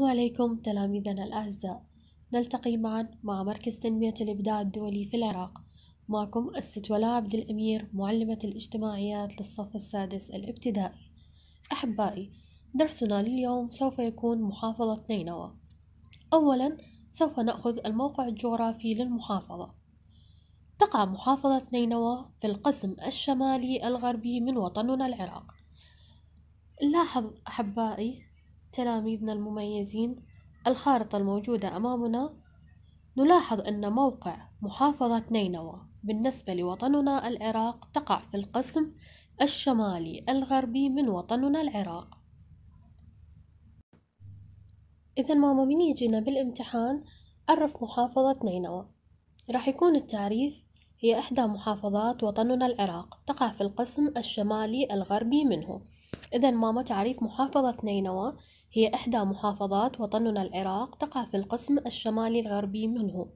السلام عليكم تلاميذنا الأعزاء نلتقي معا مع مركز تنمية الإبداع الدولي في العراق معكم الست ولا عبد الأمير معلمة الاجتماعيات للصف السادس الابتدائي أحبائي درسنا لليوم سوف يكون محافظة نينوى أولا سوف نأخذ الموقع الجغرافي للمحافظة تقع محافظة نينوى في القسم الشمالي الغربي من وطننا العراق لاحظ أحبائي تلاميذنا المميزين الخارطة الموجودة أمامنا نلاحظ أن موقع محافظة نينوى بالنسبة لوطننا العراق تقع في القسم الشمالي الغربي من وطننا العراق إذا ماما من يجينا بالامتحان عرف محافظة نينوى راح يكون التعريف هي إحدى محافظات وطننا العراق تقع في القسم الشمالي الغربي منه إذا ماما تعريف محافظة نينوى هي إحدى محافظات وطننا العراق تقع في القسم الشمالي الغربي منه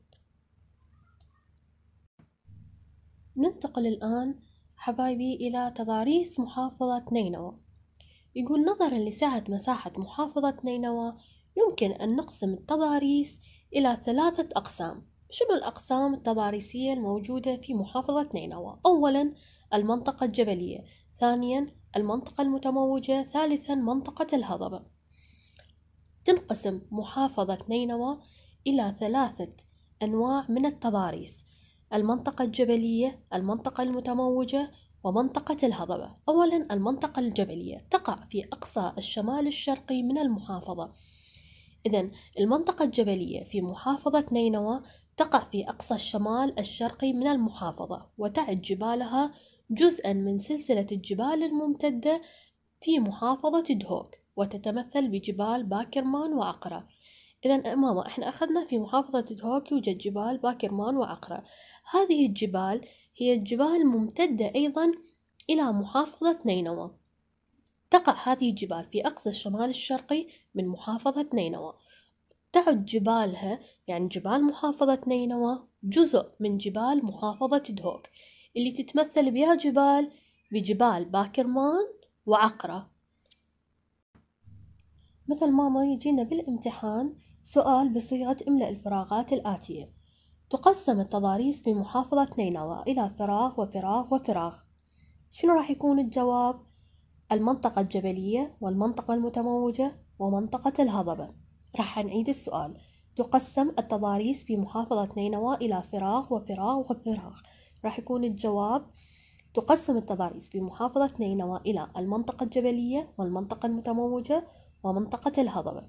ننتقل الآن حبايبي إلى تضاريس محافظة نينوى يقول نظرا لسعة مساحة محافظة نينوى يمكن أن نقسم التضاريس إلى ثلاثة أقسام شنو الأقسام التضاريسية الموجودة في محافظة نينوى؟ أولا المنطقة الجبلية ثانيا المنطقة المتموجة ثالثا منطقة الهضبة تنقسم محافظة نينوى إلى ثلاثة أنواع من التضاريس المنطقة الجبلية المنطقة المتموجة ومنطقة الهضبة أولا المنطقة الجبلية تقع في أقصى الشمال الشرقي من المحافظة إذا المنطقة الجبلية في محافظة نينوى تقع في أقصى الشمال الشرقي من المحافظة وتعد جبالها جزءا من سلسلة الجبال الممتدة في محافظة دهوك وتتمثل بجبال باكرمان وعقرة إذا ماما إحنا أخذنا في محافظة دهوك يوجد جبال باكرمان وعقرة هذه الجبال هي الجبال ممتدة أيضا إلى محافظة نينوى تقع هذه الجبال في أقصى الشمال الشرقي من محافظة نينوى تعد جبالها يعني جبال محافظة نينوى جزء من جبال محافظة دهوك اللي تتمثل بها جبال بجبال باكرمان وعقرة مثل ماما يجينا بالامتحان سؤال بصيغة املأ الفراغات الآتية تقسم التضاريس بمحافظة نينوى إلى فراغ وفراغ وفراغ شنو راح يكون الجواب؟ المنطقة الجبلية والمنطقة المتموجة ومنطقة الهضبة راح نعيد السؤال تقسم التضاريس بمحافظة نينوى إلى فراغ وفراغ وفراغ راح يكون الجواب تقسم التضاريس بمحافظة نينوى إلى المنطقة الجبلية والمنطقة المتموجة ومنطقة الهضبة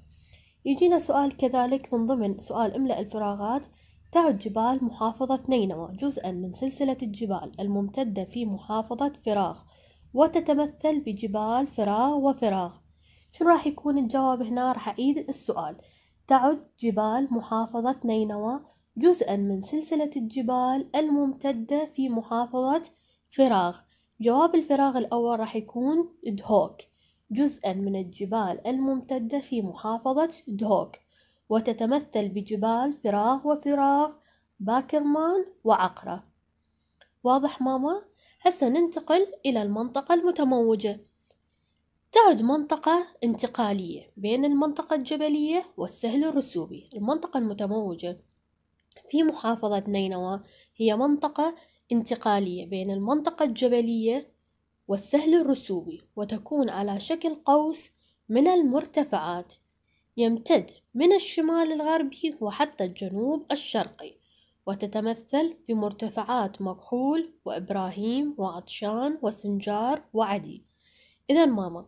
يجينا سؤال كذلك من ضمن سؤال املأ الفراغات تعد جبال محافظة نينوى جزءا من سلسلة الجبال الممتدة في محافظة فراغ وتتمثل بجبال فراغ وفراغ شنو راح يكون الجواب هنا راح أعيد السؤال تعد جبال محافظة نينوى جزءا من سلسلة الجبال الممتدة في محافظة فراغ جواب الفراغ الأول راح يكون دهوك جزءا من الجبال الممتدة في محافظة دهوك وتتمثل بجبال فراغ وفراغ باكرمان وعقرة واضح ماما؟ هسا ننتقل إلى المنطقة المتموجة تعد منطقة انتقالية بين المنطقة الجبلية والسهل الرسوبي المنطقة المتموجة في محافظة نينوى هي منطقة انتقالية بين المنطقة الجبلية والسهل الرسوبي وتكون على شكل قوس من المرتفعات يمتد من الشمال الغربي وحتى الجنوب الشرقي وتتمثل بمرتفعات مكحول وإبراهيم وعطشان وسنجار وعدي إذا ماما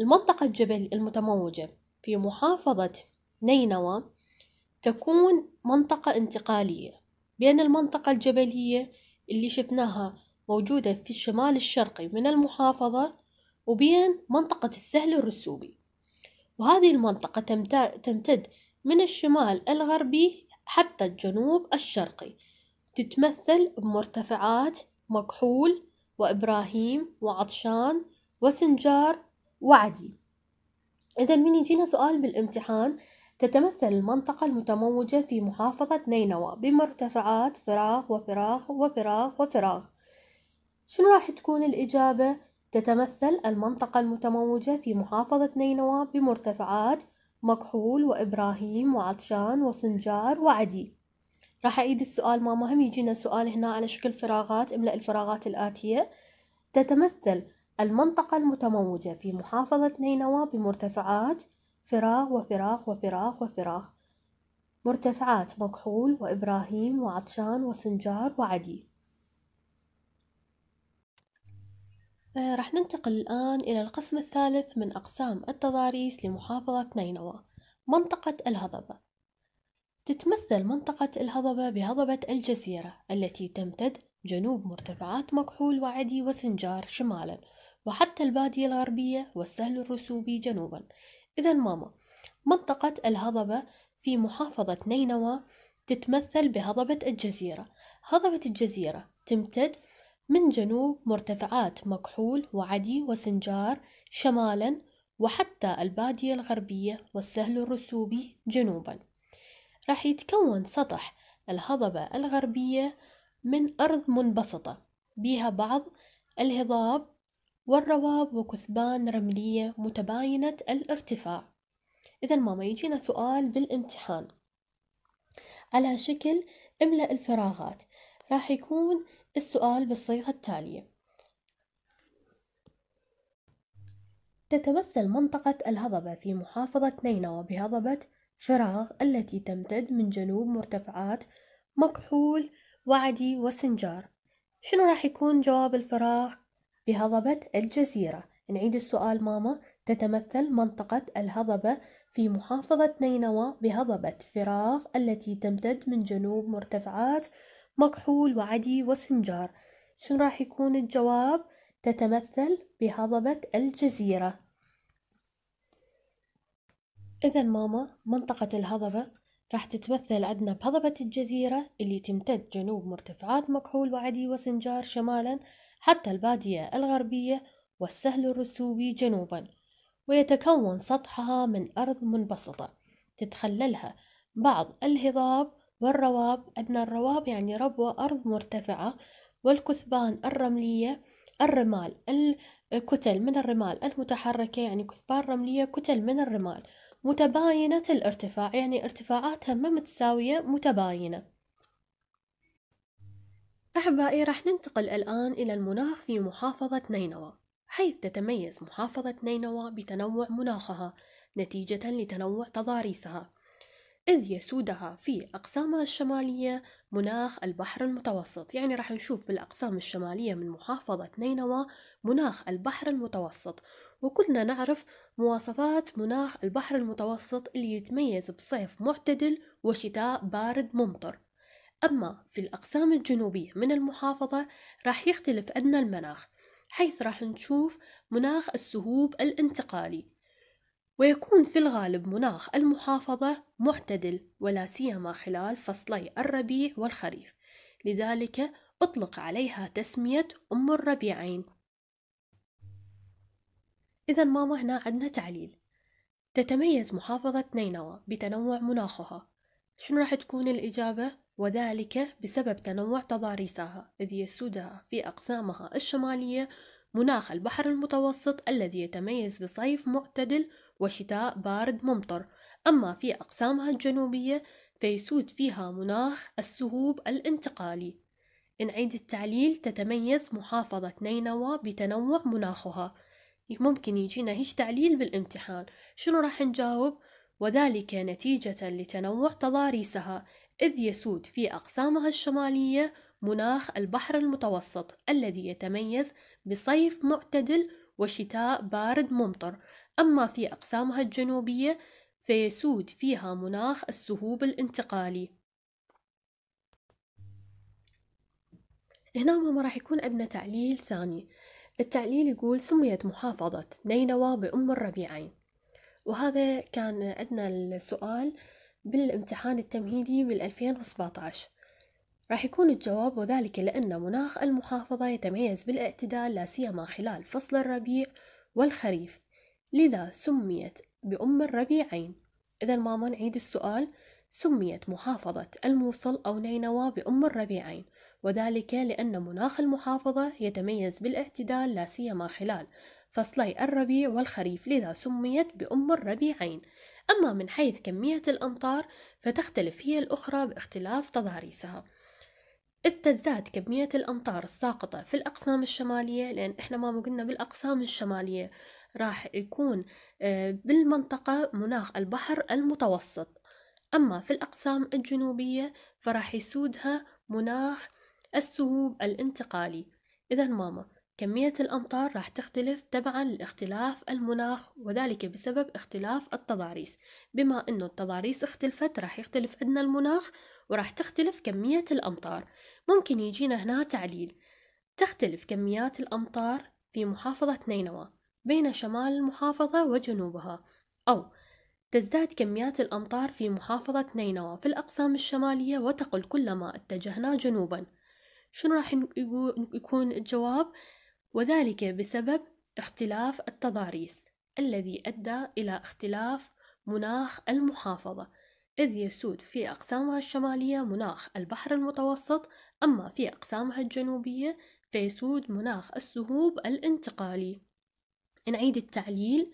المنطقة الجبل المتموجة في محافظة نينوى تكون منطقة انتقالية بين المنطقة الجبلية اللي شفناها موجودة في الشمال الشرقي من المحافظة وبين منطقة السهل الرسوبي وهذه المنطقة تمتد من الشمال الغربي حتى الجنوب الشرقي تتمثل بمرتفعات مكحول وإبراهيم وعطشان وسنجار وعدي إذا من يجينا سؤال بالامتحان تتمثل المنطقة المتموجة في محافظة نينوى بمرتفعات فراغ وفراغ وفراغ وفراغ شنو راح تكون الإجابة؟ تتمثل المنطقة المتموجة في محافظة نينوى بمرتفعات مكحول وإبراهيم وعطشان وسنجار وعدي راح أعيد السؤال ما مهم يجينا سؤال هنا على شكل فراغات املأ الفراغات الآتية تتمثل المنطقة المتموجة في محافظة نينوى بمرتفعات فراغ وفراغ وفراغ وفراغ مرتفعات مكحول وإبراهيم وعطشان وسنجار وعدي آه، راح ننتقل الآن إلى القسم الثالث من أقسام التضاريس لمحافظة نينوى منطقة الهضبة تتمثل منطقة الهضبة بهضبة الجزيرة التي تمتد جنوب مرتفعات مكحول وعدي وسنجار شمالا وحتى البادية الغربية والسهل الرسوبي جنوبا إذا ماما منطقة الهضبة في محافظة نينوى تتمثل بهضبة الجزيرة هضبة الجزيرة تمتد من جنوب مرتفعات مكحول وعدي وسنجار شمالا وحتى البادية الغربية والسهل الرسوبي جنوبا راح يتكون سطح الهضبة الغربية من أرض منبسطة بها بعض الهضاب والرواب وكثبان رملية متباينة الارتفاع إذا ماما يجينا سؤال بالامتحان على شكل املأ الفراغات راح يكون السؤال بالصيغة التالية تتمثل منطقة الهضبة في محافظة نينوى بهضبة فراغ التي تمتد من جنوب مرتفعات مكحول وعدي وسنجار شنو راح يكون جواب الفراغ بهضبة الجزيرة نعيد السؤال ماما تتمثل منطقة الهضبة في محافظة نينوى بهضبة فراغ التي تمتد من جنوب مرتفعات مكحول وعدي وسنجار شن راح يكون الجواب تتمثل بهضبة الجزيرة إذا ماما منطقة الهضبة راح تتمثل عندنا بهضبة الجزيرة اللي تمتد جنوب مرتفعات مكحول وعدي وسنجار شمالا حتى البادية الغربية والسهل الرسوبي جنوبا ويتكون سطحها من أرض منبسطة تتخللها بعض الهضاب والرواب عندنا الرواب يعني ربوة أرض مرتفعة والكثبان الرملية الرمال الكتل من الرمال المتحركة يعني كثبان رملية كتل من الرمال متباينة الارتفاع يعني ارتفاعاتها ما متساوية متباينة أحبائي راح ننتقل الآن إلى المناخ في محافظة نينوى حيث تتميز محافظة نينوى بتنوع مناخها نتيجة لتنوع تضاريسها إذ يسودها في أقسامها الشمالية مناخ البحر المتوسط يعني راح نشوف بالأقسام الشمالية من محافظة نينوى مناخ البحر المتوسط وكلنا نعرف مواصفات مناخ البحر المتوسط اللي يتميز بصيف معتدل وشتاء بارد ممطر أما في الأقسام الجنوبية من المحافظة راح يختلف أدنى المناخ حيث راح نشوف مناخ السهوب الانتقالي ويكون في الغالب مناخ المحافظة معتدل ولا سيما خلال فصلي الربيع والخريف لذلك أطلق عليها تسمية أم الربيعين إذا ماما هنا عندنا تعليل تتميز محافظة نينوى بتنوع مناخها شنو راح تكون الإجابة؟ وذلك بسبب تنوع تضاريسها إذ يسودها في أقسامها الشمالية مناخ البحر المتوسط الذي يتميز بصيف معتدل وشتاء بارد ممطر أما في أقسامها الجنوبية فيسود فيها مناخ السهوب الانتقالي انعيد التعليل تتميز محافظة نينوى بتنوع مناخها ممكن يجينا هيش تعليل بالامتحان شنو راح نجاوب؟ وذلك نتيجة لتنوع تضاريسها إذ يسود في أقسامها الشمالية مناخ البحر المتوسط الذي يتميز بصيف معتدل وشتاء بارد ممطر أما في أقسامها الجنوبية فيسود فيها مناخ السهوب الانتقالي هنا ما راح يكون عندنا تعليل ثاني التعليل يقول سميت محافظة نينوى بأم الربيعين وهذا كان عندنا السؤال بالامتحان التمهيدي بال 2017 راح يكون الجواب وذلك لأن مناخ المحافظة يتميز بالاعتدال لا سيما خلال فصل الربيع والخريف لذا سميت بأم الربيعين إذا ماما نعيد السؤال سميت محافظة الموصل أو نينوى بأم الربيعين وذلك لأن مناخ المحافظة يتميز بالاعتدال لا سيما خلال فصلي الربيع والخريف لذا سميت بأم الربيعين أما من حيث كمية الأمطار فتختلف هي الأخرى باختلاف تضاريسها إذ تزداد كمية الأمطار الساقطة في الأقسام الشمالية لأن إحنا ما قلنا بالأقسام الشمالية راح يكون آه، بالمنطقة مناخ البحر المتوسط أما في الأقسام الجنوبية فراح يسودها مناخ السهوب الانتقالي إذا ماما كمية الأمطار راح تختلف تبعا لاختلاف المناخ وذلك بسبب اختلاف التضاريس بما أنه التضاريس اختلفت راح يختلف عندنا المناخ وراح تختلف كمية الأمطار ممكن يجينا هنا تعليل تختلف كميات الأمطار في محافظة نينوى بين شمال المحافظة وجنوبها أو تزداد كميات الأمطار في محافظة نينوى في الأقسام الشمالية وتقل كلما اتجهنا جنوبا شنو راح يكون الجواب؟ وذلك بسبب اختلاف التضاريس الذي أدى إلى اختلاف مناخ المحافظة إذ يسود في أقسامها الشمالية مناخ البحر المتوسط أما في أقسامها الجنوبية فيسود مناخ السهوب الانتقالي نعيد التعليل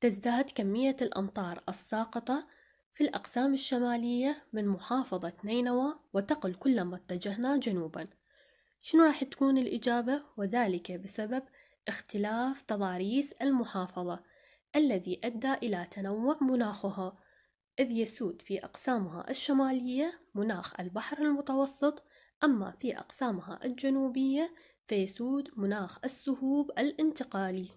تزداد كمية الأمطار الساقطة في الأقسام الشمالية من محافظة نينوى وتقل كلما اتجهنا جنوبا شنو راح تكون الإجابة وذلك بسبب اختلاف تضاريس المحافظة الذي أدى إلى تنوع مناخها إذ يسود في أقسامها الشمالية مناخ البحر المتوسط أما في أقسامها الجنوبية فيسود مناخ السهوب الانتقالي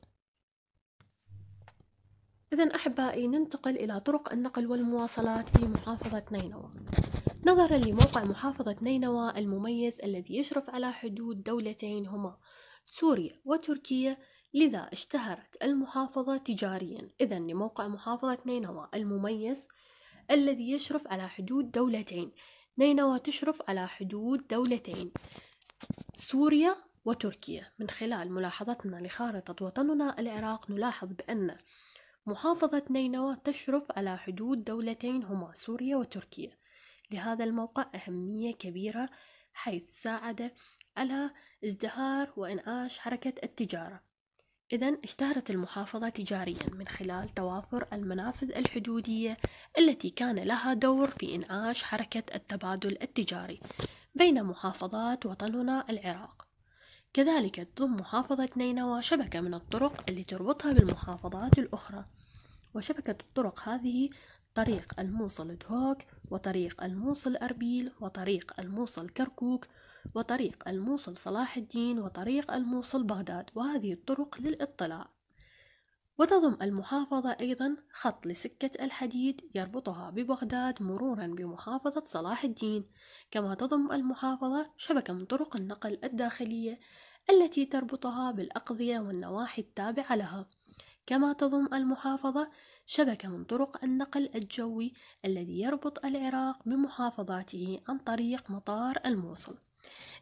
إذا أحبائي ننتقل إلى طرق النقل والمواصلات في محافظة نينوى نظرا لموقع محافظة نينوى المميز الذي يشرف على حدود دولتين هما سوريا وتركيا لذا اشتهرت المحافظة تجاريا إذا لموقع محافظة نينوى المميز الذي يشرف على حدود دولتين نينوى تشرف على حدود دولتين سوريا وتركيا من خلال ملاحظتنا لخارطة وطننا العراق نلاحظ بأن محافظة نينوى تشرف على حدود دولتين هما سوريا وتركيا لهذا الموقع أهمية كبيرة حيث ساعد على ازدهار وإنعاش حركة التجارة إذا اشتهرت المحافظة تجاريا من خلال توافر المنافذ الحدودية التي كان لها دور في إنعاش حركة التبادل التجاري بين محافظات وطننا العراق كذلك تضم محافظة نينوى شبكة من الطرق اللي تربطها بالمحافظات الأخرى وشبكة الطرق هذه طريق الموصل دهوك وطريق الموصل أربيل وطريق الموصل كركوك وطريق الموصل صلاح الدين وطريق الموصل بغداد وهذه الطرق للاطلاع وتضم المحافظة أيضا خط لسكة الحديد يربطها ببغداد مرورا بمحافظة صلاح الدين كما تضم المحافظة شبكة من طرق النقل الداخلية التي تربطها بالأقضية والنواحي التابعة لها كما تضم المحافظة شبكة من طرق النقل الجوي الذي يربط العراق بمحافظاته عن طريق مطار الموصل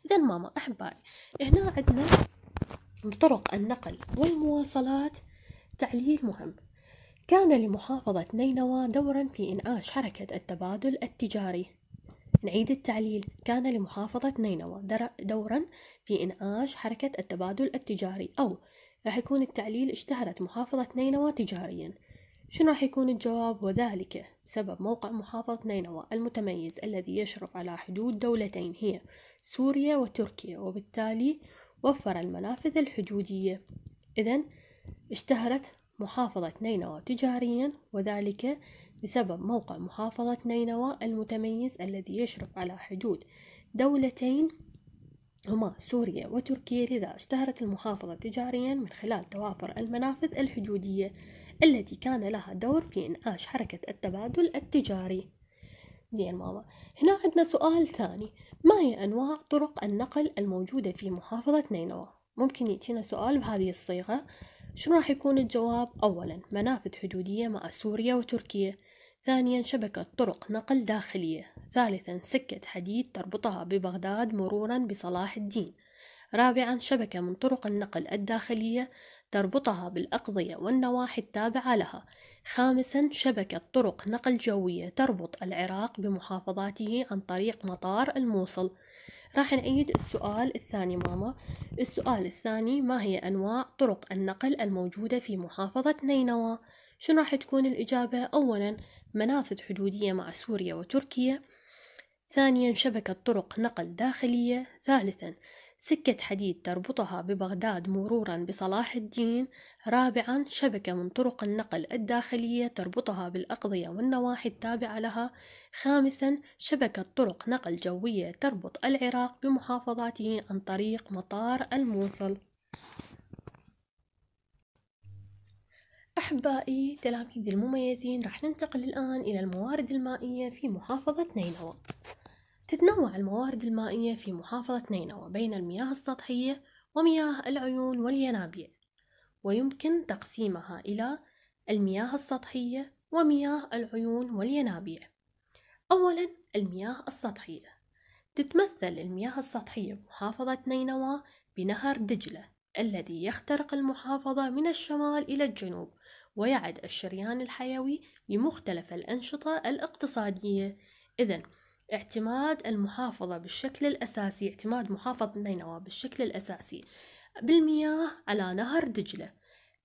إذا ماما أحبائي هنا عندنا طرق النقل والمواصلات التعليل مهم كان لمحافظة نينوى دورا في إنعاش حركة التبادل التجاري نعيد التعليل كان لمحافظة نينوى دورا في إنعاش حركة التبادل التجاري أو راح يكون التعليل اشتهرت محافظة نينوى تجاريا شنو راح يكون الجواب وذلك بسبب موقع محافظة نينوى المتميز الذي يشرف على حدود دولتين هي سوريا وتركيا وبالتالي وفر المنافذ الحدودية إذا اشتهرت محافظة نينوى تجاريا وذلك بسبب موقع محافظة نينوى المتميز الذي يشرف على حدود دولتين هما سوريا وتركيا لذا اشتهرت المحافظة تجاريا من خلال توافر المنافذ الحدودية التي كان لها دور في إنعاش حركة التبادل التجاري زين ماما هنا عندنا سؤال ثاني ما هي أنواع طرق النقل الموجودة في محافظة نينوى ممكن يأتينا سؤال بهذه الصيغة شنو راح يكون الجواب أولا منافذ حدودية مع سوريا وتركيا ثانيا شبكة طرق نقل داخلية ثالثا سكة حديد تربطها ببغداد مرورا بصلاح الدين رابعا شبكة من طرق النقل الداخلية تربطها بالأقضية والنواحي التابعة لها خامسا شبكة طرق نقل جوية تربط العراق بمحافظاته عن طريق مطار الموصل راح نعيد السؤال الثاني ماما السؤال الثاني ما هي أنواع طرق النقل الموجودة في محافظة نينوى؟ شنو راح تكون الإجابة؟ أولا منافذ حدودية مع سوريا وتركيا ثانيا شبكة طرق نقل داخلية ثالثا سكة حديد تربطها ببغداد مرورا بصلاح الدين رابعا شبكة من طرق النقل الداخلية تربطها بالأقضية والنواحي التابعة لها خامسا شبكة طرق نقل جوية تربط العراق بمحافظاته عن طريق مطار الموصل أحبائي تلاميذي المميزين راح ننتقل الآن إلى الموارد المائية في محافظة نينوى تتنوع الموارد المائية في محافظة نينوى بين المياه السطحية ومياه العيون والينابيع ويمكن تقسيمها إلى المياه السطحية ومياه العيون والينابيع أولا المياه السطحية تتمثل المياه السطحية بمحافظة نينوى بنهر دجلة الذي يخترق المحافظة من الشمال إلى الجنوب ويعد الشريان الحيوي لمختلف الأنشطة الاقتصادية إذن اعتماد المحافظة بالشكل الأساسي اعتماد محافظة نينوى بالشكل الأساسي بالمياه على نهر دجلة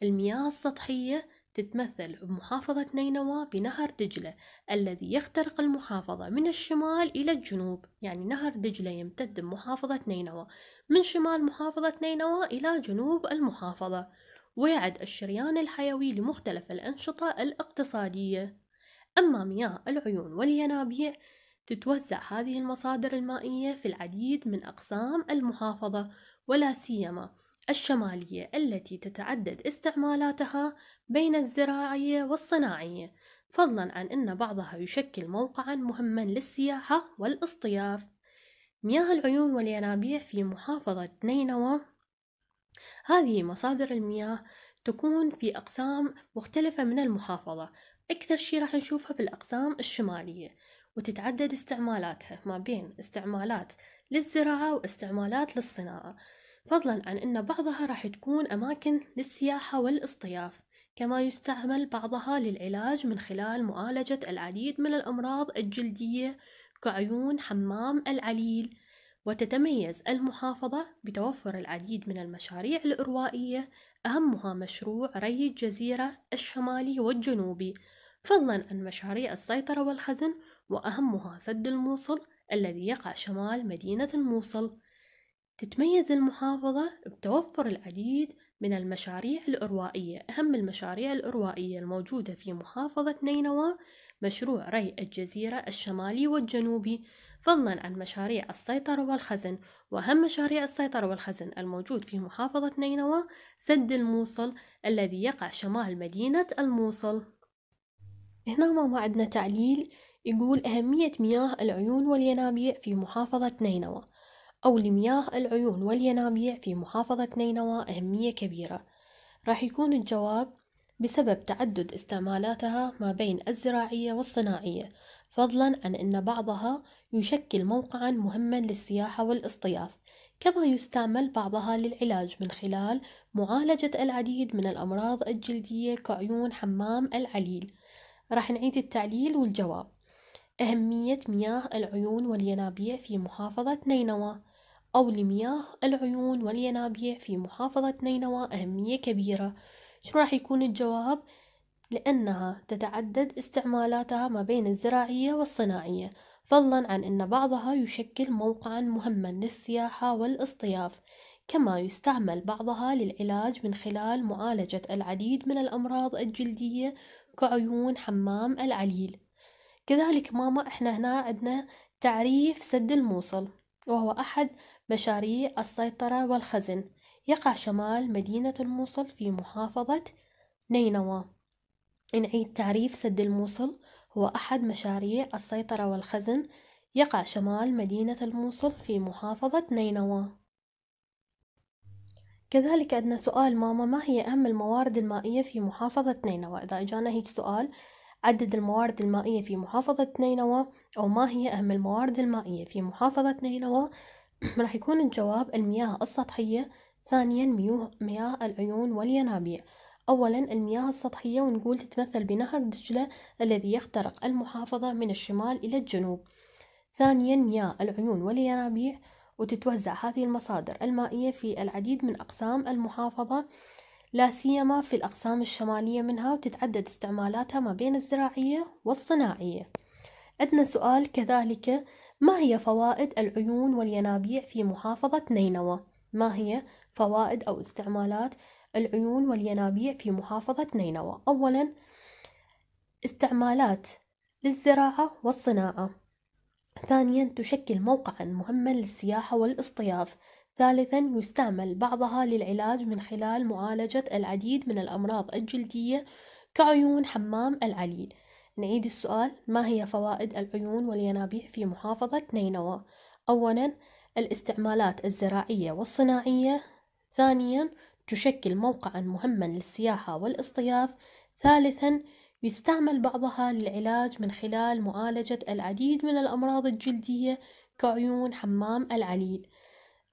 المياه السطحية تتمثل بمحافظة نينوى بنهر دجلة الذي يخترق المحافظة من الشمال إلى الجنوب يعني نهر دجلة يمتد بمحافظة نينوى من شمال محافظة نينوى إلى جنوب المحافظة ويعد الشريان الحيوي لمختلف الأنشطة الاقتصادية أما مياه العيون والينابيع تتوزع هذه المصادر المائية في العديد من أقسام المحافظة ولا سيما الشمالية التي تتعدد استعمالاتها بين الزراعية والصناعية فضلا عن أن بعضها يشكل موقعا مهما للسياحة والاصطياف مياه العيون والينابيع في محافظة نينوى هذه مصادر المياه تكون في أقسام مختلفة من المحافظة أكثر شي راح نشوفها في الأقسام الشمالية وتتعدد استعمالاتها ما بين استعمالات للزراعة واستعمالات للصناعة فضلا عن أن بعضها راح تكون أماكن للسياحة والاصطياف كما يستعمل بعضها للعلاج من خلال معالجة العديد من الأمراض الجلدية كعيون حمام العليل وتتميز المحافظة بتوفر العديد من المشاريع الإروائية أهمها مشروع ري الجزيرة الشمالي والجنوبي فضلا عن مشاريع السيطرة والخزن وأهمها سد الموصل الذي يقع شمال مدينة الموصل تتميز المحافظة بتوفر العديد من المشاريع الإروائية أهم المشاريع الإروائية الموجودة في محافظة نينوى مشروع ري الجزيرة الشمالي والجنوبي فضلا عن مشاريع السيطرة والخزن وأهم مشاريع السيطرة والخزن الموجود في محافظة نينوى سد الموصل الذي يقع شمال مدينة الموصل هنا ما عندنا تعليل يقول أهمية مياه العيون والينابيع في محافظة نينوى أو لمياه العيون والينابيع في محافظة نينوى أهمية كبيرة راح يكون الجواب بسبب تعدد استعمالاتها ما بين الزراعية والصناعية فضلا عن أن بعضها يشكل موقعا مهما للسياحة والاصطياف كما يستعمل بعضها للعلاج من خلال معالجة العديد من الأمراض الجلدية كعيون حمام العليل راح نعيد التعليل والجواب أهمية مياه العيون والينابيع في محافظة نينوى أو لمياه العيون والينابيع في محافظة نينوى أهمية كبيرة شو راح يكون الجواب؟ لأنها تتعدد استعمالاتها ما بين الزراعية والصناعية فضلا عن أن بعضها يشكل موقعا مهما للسياحة والاصطياف كما يستعمل بعضها للعلاج من خلال معالجة العديد من الأمراض الجلدية كعيون حمام العليل كذلك ماما احنا هنا عندنا تعريف سد الموصل وهو أحد مشاريع السيطرة والخزن يقع شمال مدينة الموصل في محافظة نينوى نعيد تعريف سد الموصل هو أحد مشاريع السيطرة والخزن يقع شمال مدينة الموصل في محافظة نينوى كذلك عندنا سؤال ماما ما هي أهم الموارد المائية في محافظة نينوى إذا إجانا هيك سؤال عدد الموارد المائية في محافظة نينوى أو ما هي أهم الموارد المائية في محافظة نينوى راح يكون الجواب المياه السطحية ثانيا مياه العيون والينابيع أولا المياه السطحية ونقول تتمثل بنهر دجلة الذي يخترق المحافظة من الشمال إلى الجنوب ثانيا مياه العيون والينابيع وتتوزع هذه المصادر المائية في العديد من أقسام المحافظة لا سيما في الأقسام الشمالية منها وتتعدد استعمالاتها ما بين الزراعية والصناعية عندنا سؤال كذلك ما هي فوائد العيون والينابيع في محافظة نينوى؟ ما هي فوائد أو استعمالات العيون والينابيع في محافظة نينوى؟ أولا استعمالات للزراعة والصناعة ثانيا تشكل موقعا مهما للسياحة والاصطياف ثالثا يستعمل بعضها للعلاج من خلال معالجة العديد من الأمراض الجلدية كعيون حمام العليل نعيد السؤال ما هي فوائد العيون والينابيع في محافظة نينوى؟ أولا الاستعمالات الزراعية والصناعية ثانيا تشكل موقعا مهما للسياحة والاصطياف ثالثا يستعمل بعضها للعلاج من خلال معالجة العديد من الأمراض الجلدية كعيون حمام العليل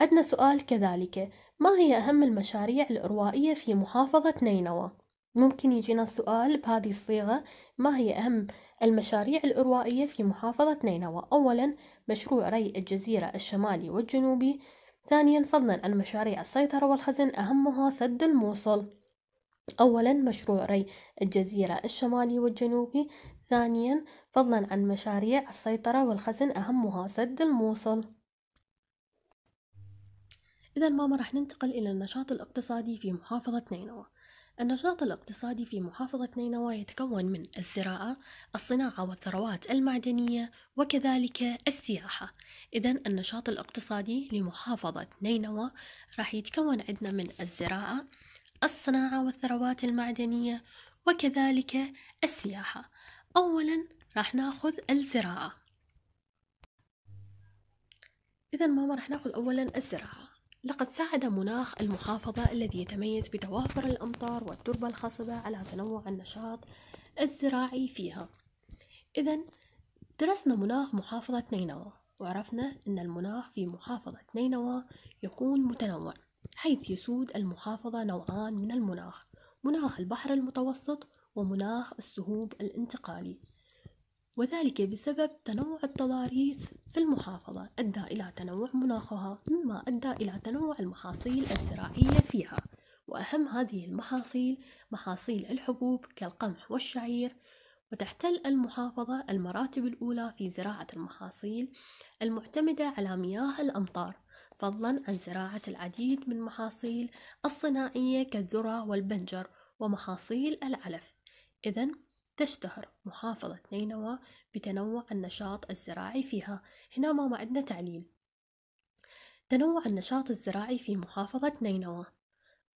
عندنا سؤال كذلك ما هي أهم المشاريع الإروائية في محافظة نينوى؟ ممكن يجينا سؤال بهذه الصيغة ما هي أهم المشاريع الإروائية في محافظة نينوى؟ أولا مشروع ري الجزيرة الشمالي والجنوبي ثانيا فضلا عن مشاريع السيطرة والخزن أهمها سد الموصل أولا مشروع ري الجزيرة الشمالي والجنوبي ثانيا فضلا عن مشاريع السيطرة والخزن أهمها سد الموصل إذا ماما راح ننتقل إلى النشاط الاقتصادي في محافظة نينوى النشاط الاقتصادي في محافظة نينوى يتكون من الزراعة، الصناعة والثروات المعدنية، وكذلك السياحة. إذا النشاط الاقتصادي لمحافظة نينوى راح يتكون عندنا من الزراعة، الصناعة والثروات المعدنية، وكذلك السياحة. أولاً راح ناخذ الزراعة. إذا ماما راح ناخذ أولاً الزراعة. لقد ساعد مناخ المحافظة الذي يتميز بتوافر الأمطار والتربة الخصبة على تنوع النشاط الزراعي فيها إذا درسنا مناخ محافظة نينوى وعرفنا أن المناخ في محافظة نينوى يكون متنوع حيث يسود المحافظة نوعان من المناخ مناخ البحر المتوسط ومناخ السهوب الانتقالي وذلك بسبب تنوع التضاريس في المحافظة أدى إلى تنوع مناخها مما أدى إلى تنوع المحاصيل الزراعية فيها وأهم هذه المحاصيل محاصيل الحبوب كالقمح والشعير وتحتل المحافظة المراتب الأولى في زراعة المحاصيل المعتمدة على مياه الأمطار فضلا عن زراعة العديد من محاصيل الصناعية كالذرة والبنجر ومحاصيل العلف إذا تشتهر محافظة نينوى بتنوع النشاط الزراعي فيها هنا ما عندنا تعليل تنوع النشاط الزراعي في محافظة نينوى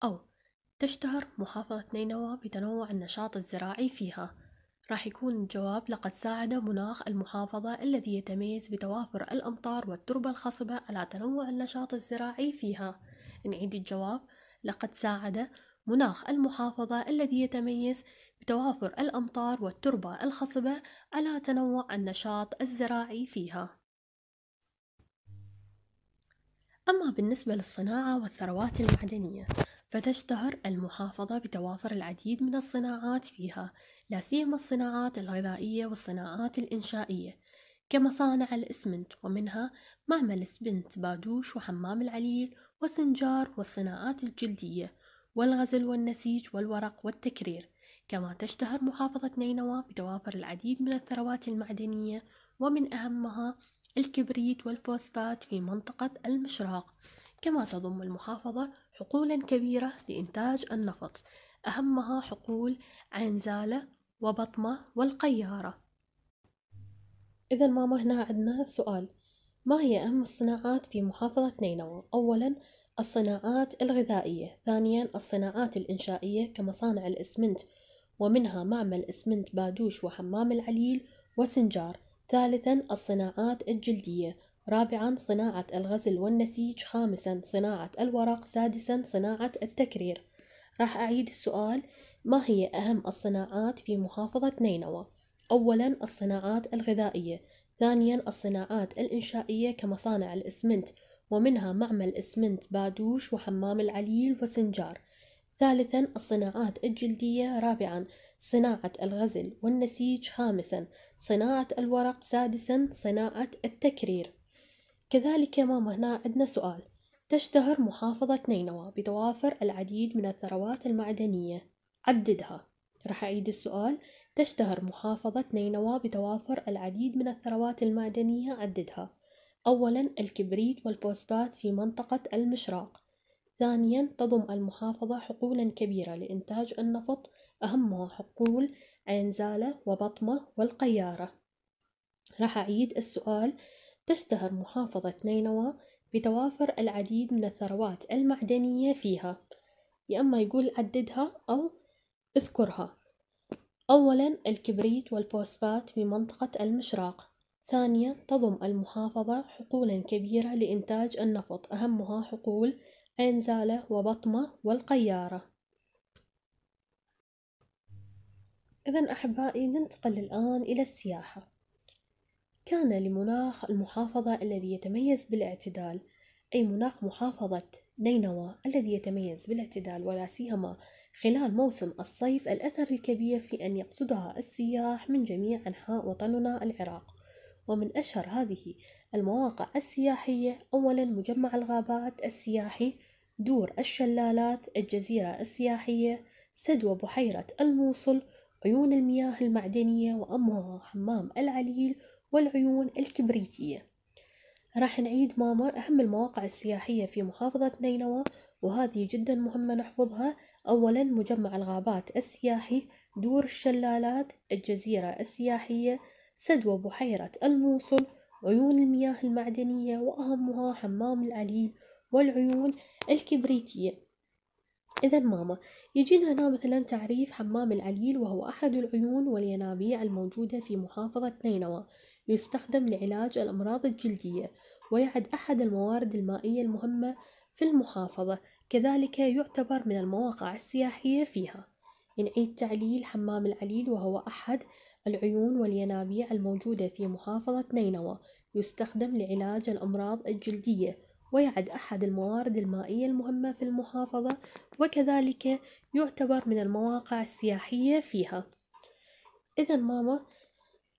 أو تشتهر محافظة نينوى بتنوع النشاط الزراعي فيها راح يكون الجواب لقد ساعد مناخ المحافظة الذي يتميز بتوافر الأمطار والتربة الخصبة على تنوع النشاط الزراعي فيها نعيد الجواب لقد ساعد مناخ المحافظة الذي يتميز بتوافر الأمطار والتربة الخصبة على تنوع النشاط الزراعي فيها. أما بالنسبة للصناعة والثروات المعدنية فتشتهر المحافظة بتوافر العديد من الصناعات فيها لا سيما الصناعات الغذائية والصناعات الإنشائية كمصانع الإسمنت ومنها معمل إسمنت بادوش وحمام العليل وسنجار والصناعات الجلدية والغزل والنسيج والورق والتكرير كما تشتهر محافظة نينوى بتوافر العديد من الثروات المعدنية ومن أهمها الكبريت والفوسفات في منطقة المشراق كما تضم المحافظة حقولا كبيرة لإنتاج النفط أهمها حقول عنزالة وبطمة والقيارة إذا ماما هنا عندنا سؤال ما هي أهم الصناعات في محافظة نينوى؟ أولا الصناعات الغذائية ثانيا الصناعات الإنشائية كمصانع الإسمنت ومنها معمل إسمنت بادوش وحمام العليل وسنجار ثالثا الصناعات الجلدية رابعا صناعة الغزل والنسيج خامسا صناعة الورق سادسا صناعة التكرير راح أعيد السؤال ما هي أهم الصناعات في محافظة نينوى؟ أولا الصناعات الغذائية ثانيا الصناعات الإنشائية كمصانع الإسمنت ومنها معمل إسمنت بادوش وحمام العليل وسنجار ثالثا الصناعات الجلدية رابعا صناعة الغزل والنسيج خامسا صناعة الورق سادسا صناعة التكرير كذلك ماما هنا عندنا سؤال تشتهر محافظة نينوى بتوافر العديد من الثروات المعدنية عددها راح أعيد السؤال تشتهر محافظة نينوى بتوافر العديد من الثروات المعدنية عددها أولا الكبريت والفوسفات في منطقة المشراق ثانيا تضم المحافظة حقولا كبيرة لإنتاج النفط أهمها حقول عنزالة وبطمة والقيارة راح أعيد السؤال تشتهر محافظة نينوى بتوافر العديد من الثروات المعدنية فيها يا أما يقول عددها أو اذكرها أولا الكبريت والفوسفات في منطقة المشراق ثانيا تضم المحافظة حقولا كبيرة لإنتاج النفط أهمها حقول عين زالة وبطمة والقيارة إذا أحبائي ننتقل الآن إلى السياحة كان لمناخ المحافظة الذي يتميز بالاعتدال أي مناخ محافظة نينوى الذي يتميز بالاعتدال ولا سيما خلال موسم الصيف الأثر الكبير في أن يقصدها السياح من جميع أنحاء وطننا العراق ومن أشهر هذه المواقع السياحية أولا مجمع الغابات السياحي دور الشلالات الجزيرة السياحية سدوى بحيرة الموصل عيون المياه المعدنية وأمها حمام العليل والعيون الكبريتية راح نعيد مامر أهم المواقع السياحية في محافظة نينوى وهذه جدا مهمة نحفظها أولا مجمع الغابات السياحي دور الشلالات الجزيرة السياحية سدوى بحيرة الموصل عيون المياه المعدنية وأهمها حمام العليل والعيون الكبريتية إذا ماما يجينا هنا مثلا تعريف حمام العليل وهو أحد العيون والينابيع الموجودة في محافظة نينوى يستخدم لعلاج الأمراض الجلدية ويعد أحد الموارد المائية المهمة في المحافظة كذلك يعتبر من المواقع السياحية فيها نعيد تعليل حمام العليل وهو أحد العيون والينابيع الموجودة في محافظة نينوى يستخدم لعلاج الأمراض الجلدية ويعد أحد الموارد المائية المهمة في المحافظة وكذلك يعتبر من المواقع السياحية فيها إذا ماما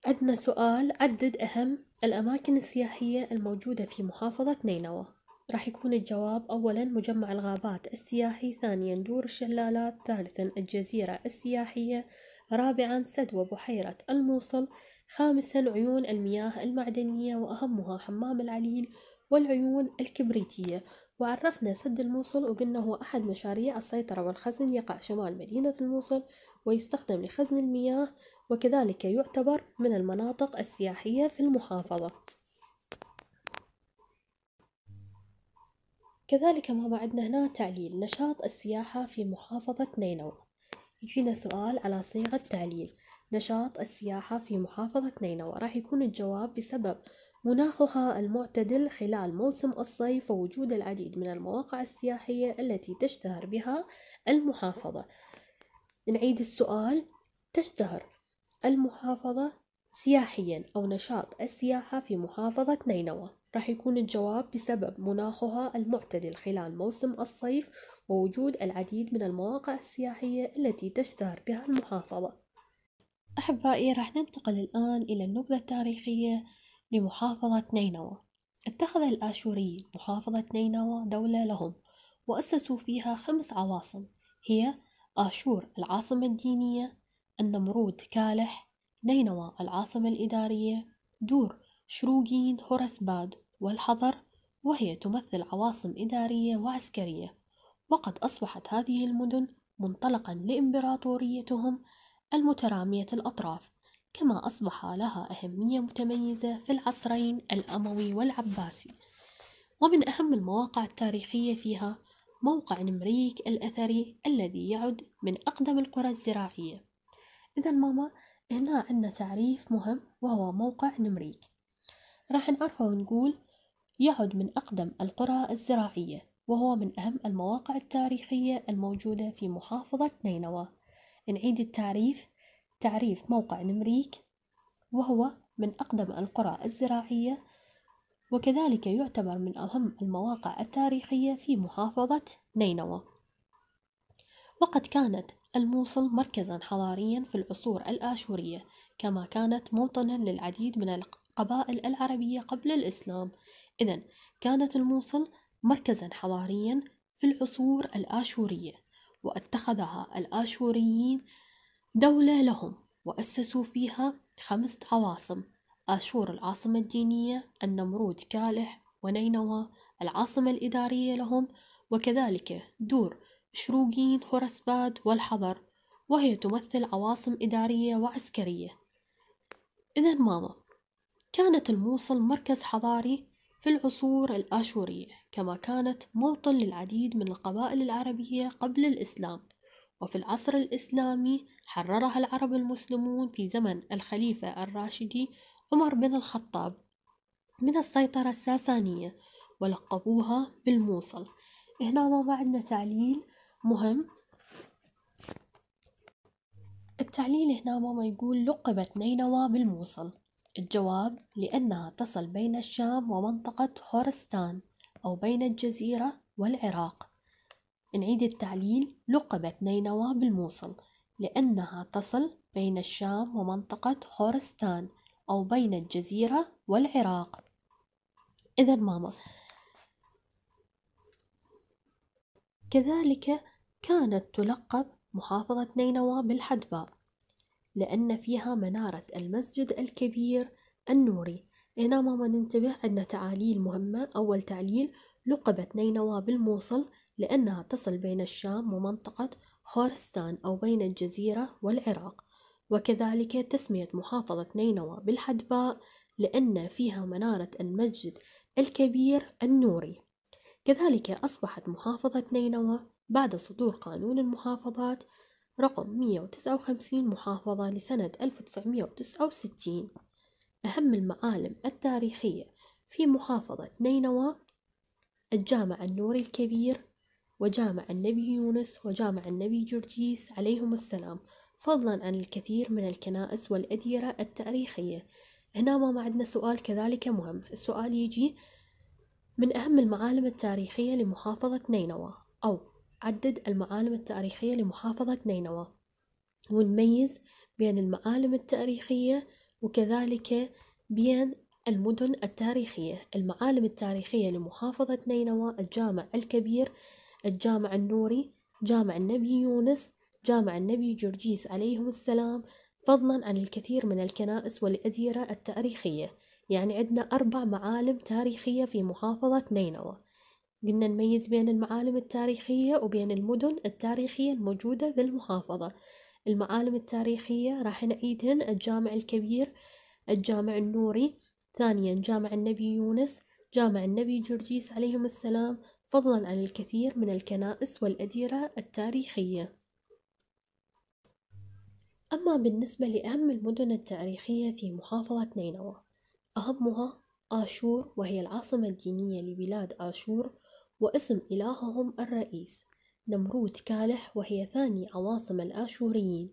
عندنا سؤال عدد أهم الأماكن السياحية الموجودة في محافظة نينوى راح يكون الجواب أولا مجمع الغابات السياحي ثانيا دور الشلالات ثالثا الجزيرة السياحية رابعا سدوى بحيرة الموصل خامسا عيون المياه المعدنية وأهمها حمام العليل والعيون الكبريتية وعرفنا سد الموصل وقلنا هو أحد مشاريع السيطرة والخزن يقع شمال مدينة الموصل ويستخدم لخزن المياه وكذلك يعتبر من المناطق السياحية في المحافظة كذلك ما بعدنا هنا تعليل نشاط السياحة في محافظة نينوى يجينا سؤال على صيغة تعليل نشاط السياحة في محافظة نينوى راح يكون الجواب بسبب مناخها المعتدل خلال موسم الصيف ووجود العديد من المواقع السياحية التي تشتهر بها المحافظة نعيد السؤال تشتهر المحافظة سياحيا أو نشاط السياحة في محافظة نينوى راح يكون الجواب بسبب مناخها المعتدل خلال موسم الصيف ووجود العديد من المواقع السياحية التي تشتهر بها المحافظة أحبائي راح ننتقل الآن إلى النبذة التاريخية لمحافظة نينوى اتخذ الآشوريين محافظة نينوى دولة لهم وأسسوا فيها خمس عواصم هي آشور العاصمة الدينية النمرود كالح نينوى العاصمة الإدارية دور شروقين هورسباد والحضر وهي تمثل عواصم إدارية وعسكرية وقد أصبحت هذه المدن منطلقا لإمبراطوريتهم المترامية الأطراف كما أصبح لها أهمية متميزة في العصرين الأموي والعباسي ومن أهم المواقع التاريخية فيها موقع نمريك الأثري الذي يعد من أقدم القرى الزراعية إذا ماما هنا عندنا تعريف مهم وهو موقع نمريك راح نعرفه ونقول يعد من أقدم القرى الزراعية وهو من أهم المواقع التاريخية الموجودة في محافظة نينوى نعيد التعريف تعريف موقع نمريك وهو من أقدم القرى الزراعية وكذلك يعتبر من أهم المواقع التاريخية في محافظة نينوى وقد كانت الموصل مركزا حضاريا في العصور الآشورية كما كانت موطنا للعديد من القبائل العربية قبل الإسلام إذا كانت الموصل مركزا حضاريا في العصور الآشورية واتخذها الآشوريين دولة لهم وأسسوا فيها خمس عواصم آشور العاصمة الدينية النمرود كالح ونينوى العاصمة الإدارية لهم وكذلك دور شروقين خرسباد والحضر وهي تمثل عواصم إدارية وعسكرية إذا ماما كانت الموصل مركز حضاري في العصور الآشورية كما كانت موطن للعديد من القبائل العربية قبل الإسلام وفي العصر الإسلامي حررها العرب المسلمون في زمن الخليفة الراشدي عمر بن الخطاب من السيطرة الساسانية ولقبوها بالموصل هنا ما عندنا تعليل مهم التعليل هنا ما يقول لقبت نينوى بالموصل الجواب لأنها تصل بين الشام ومنطقة خورستان أو بين الجزيرة والعراق نعيد التعليل لقبت نينوى بالموصل لأنها تصل بين الشام ومنطقة خورستان أو بين الجزيرة والعراق إذا ماما كذلك كانت تلقب محافظة نينوى بالحدباء لأن فيها منارة المسجد الكبير النوري هنا ماما ننتبه عندنا تعاليل مهمة أول تعليل لقبت نينوى بالموصل لأنها تصل بين الشام ومنطقة خورستان أو بين الجزيرة والعراق وكذلك تسمية محافظة نينوى بالحدباء لأن فيها منارة المسجد الكبير النوري كذلك أصبحت محافظة نينوى بعد صدور قانون المحافظات رقم 159 محافظة لسنة 1969 أهم المعالم التاريخية في محافظة نينوى الجامع النوري الكبير وجامع النبي يونس وجامع النبي جرجيس عليهم السلام فضلا عن الكثير من الكنائس والأديرة التاريخية هنا ما معدنا سؤال كذلك مهم السؤال يجي من أهم المعالم التاريخية لمحافظة نينوى أو عدد المعالم التاريخية لمحافظة نينوى ونميز بين المعالم التاريخية وكذلك بين المدن التاريخية المعالم التاريخية لمحافظة نينوى الجامع الكبير الجامع النوري جامع النبي يونس جامع النبي جرجيس عليهم السلام فضلا عن الكثير من الكنائس والأديرة التاريخية يعني عندنا أربع معالم تاريخية في محافظة نينوى قلنا نميز بين المعالم التاريخية وبين المدن التاريخية الموجودة بالمحافظة المعالم التاريخية راح نعيدهن الجامع الكبير الجامع النوري ثانيا جامع النبي يونس جامع النبي جرجيس عليهم السلام فضلا عن الكثير من الكنائس والأديرة التاريخية أما بالنسبة لأهم المدن التاريخية في محافظة نينوى أهمها آشور وهي العاصمة الدينية لبلاد آشور واسم إلههم الرئيس نمرود كالح وهي ثاني عواصم الآشوريين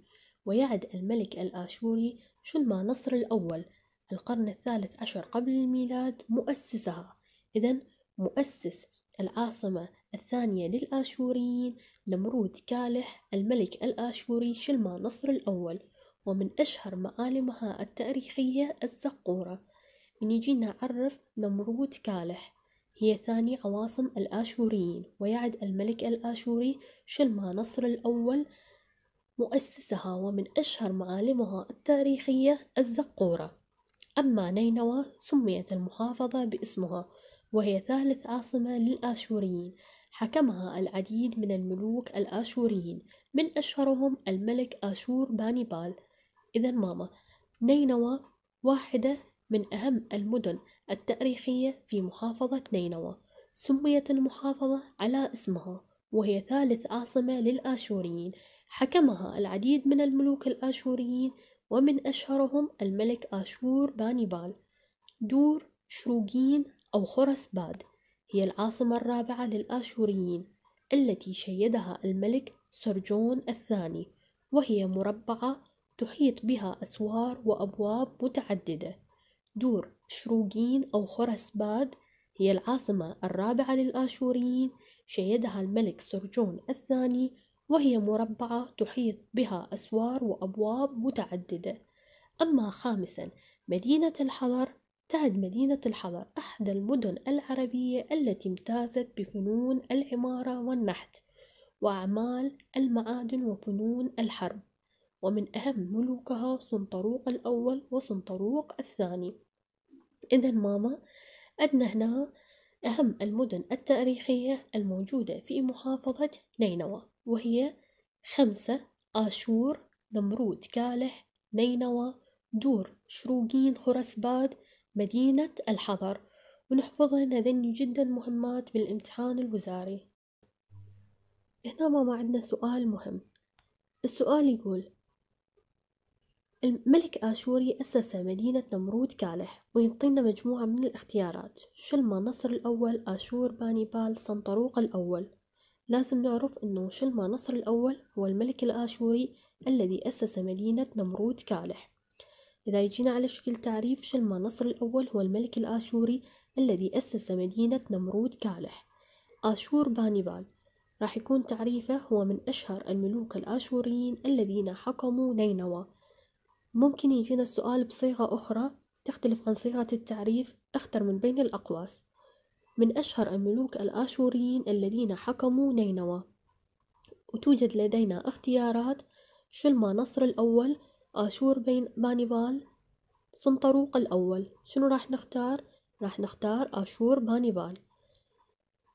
ويعد الملك الآشوري شلما نصر الأول القرن الثالث عشر قبل الميلاد مؤسسها إذا مؤسس العاصمة الثانية للآشوريين نمرود كالح الملك الآشوري شلما نصر الأول ومن أشهر معالمها التاريخية الزقورة من يجينا عرف نمرود كالح هي ثاني عواصم الآشوريين ويعد الملك الآشوري شلما نصر الأول مؤسسها ومن أشهر معالمها التاريخية الزقورة أما نينوى سميت المحافظة باسمها وهي ثالث عاصمة للآشوريين حكمها العديد من الملوك الآشوريين من أشهرهم الملك آشور بانيبال إذا ماما نينوى واحدة من أهم المدن التاريخية في محافظة نينوى سميت المحافظة على اسمها وهي ثالث عاصمة للآشوريين حكمها العديد من الملوك الآشوريين ومن أشهرهم الملك آشور بانيبال دور شروقين أو خرس باد هي العاصمة الرابعة للآشوريين التي شيدها الملك سرجون الثاني وهي مربعة تحيط بها أسوار وأبواب متعددة دور شروقين أو خرسباد هي العاصمة الرابعة للآشوريين شيدها الملك سرجون الثاني وهي مربعة تحيط بها أسوار وأبواب متعددة أما خامسا مدينة الحضر تعد مدينة الحضر أحد المدن العربية التي امتازت بفنون العمارة والنحت وأعمال المعادن وفنون الحرب ومن أهم ملوكها سنطروق الأول وسنطروق الثاني إذا ماما عندنا هنا أهم المدن التاريخية الموجودة في محافظة نينوى وهي خمسة آشور نمرود كالح نينوى دور شروقين خرسباد مدينة الحضر ونحفظهن هذني جدا مهمات بالامتحان الوزاري هنا ماما عندنا سؤال مهم السؤال يقول الملك آشوري أسس مدينة نمرود كالح ويعطينا مجموعة من الاختيارات شلما نصر الأول آشور بانيبال سنطروق الأول لازم نعرف أنه شلما نصر الأول هو الملك الآشوري الذي أسس مدينة نمرود كالح إذا يجينا على شكل تعريف شلما نصر الأول هو الملك الآشوري الذي أسس مدينة نمرود كالح آشور بانيبال راح يكون تعريفه هو من أشهر الملوك الآشوريين الذين حكموا نينوى ممكن يجينا السؤال بصيغة أخرى تختلف عن صيغة التعريف اختر من بين الأقواس من أشهر الملوك الآشوريين الذين حكموا نينوى وتوجد لدينا اختيارات شلما نصر الأول آشور بين بانيبال سنطروق الأول شنو راح نختار؟ راح نختار آشور بانيبال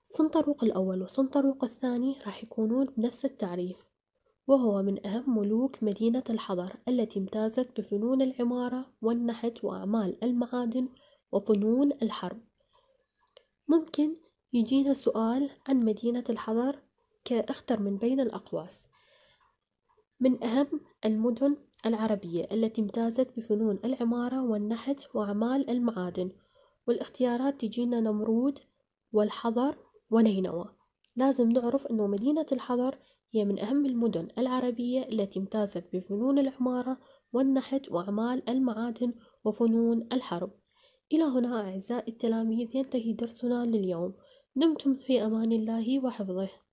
سنطروق الأول وسنطروق الثاني راح يكونون بنفس التعريف وهو من أهم ملوك مدينة الحضر التي امتازت بفنون العمارة والنحت وأعمال المعادن وفنون الحرب ممكن يجينا سؤال عن مدينة الحضر كأخطر من بين الأقواس من أهم المدن العربية التي امتازت بفنون العمارة والنحت وأعمال المعادن والاختيارات تجينا نمرود والحضر ونينوى لازم نعرف أنه مدينة الحضر هي من أهم المدن العربية التي امتازت بفنون العمارة والنحت وأعمال المعادن وفنون الحرب إلى هنا أعزائي التلاميذ ينتهي درسنا لليوم دمتم في أمان الله وحفظه